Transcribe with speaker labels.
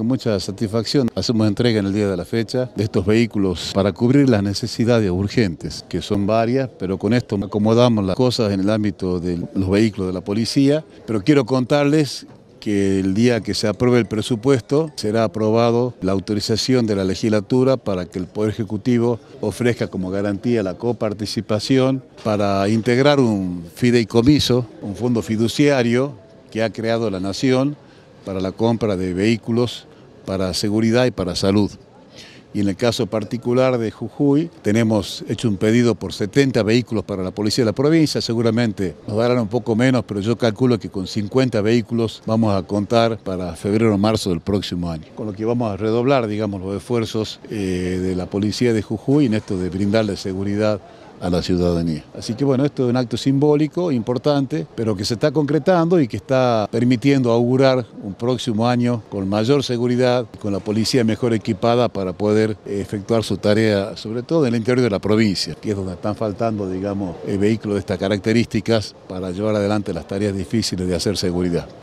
Speaker 1: Con mucha satisfacción hacemos entrega en el día de la fecha de estos vehículos para cubrir las necesidades urgentes, que son varias, pero con esto acomodamos las cosas en el ámbito de los vehículos de la policía. Pero quiero contarles que el día que se apruebe el presupuesto será aprobado la autorización de la legislatura para que el Poder Ejecutivo ofrezca como garantía la coparticipación para integrar un fideicomiso, un fondo fiduciario que ha creado la Nación para la compra de vehículos para seguridad y para salud. Y en el caso particular de Jujuy, tenemos hecho un pedido por 70 vehículos para la policía de la provincia, seguramente nos darán un poco menos, pero yo calculo que con 50 vehículos vamos a contar para febrero o marzo del próximo año. Con lo que vamos a redoblar, digamos, los esfuerzos eh, de la policía de Jujuy en esto de brindarle seguridad a la ciudadanía. Así que bueno, esto es un acto simbólico, importante, pero que se está concretando y que está permitiendo augurar un próximo año con mayor seguridad, con la policía mejor equipada para poder efectuar su tarea, sobre todo en el interior de la provincia, que es donde están faltando, digamos, eh, vehículo de estas características para llevar adelante las tareas difíciles de hacer seguridad.